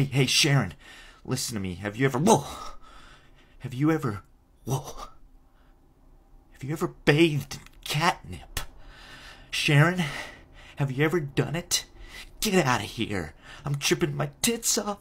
Hey, hey, Sharon, listen to me. Have you ever. Whoa! Have you ever. Whoa! Have you ever bathed in catnip? Sharon, have you ever done it? Get out of here. I'm tripping my tits off.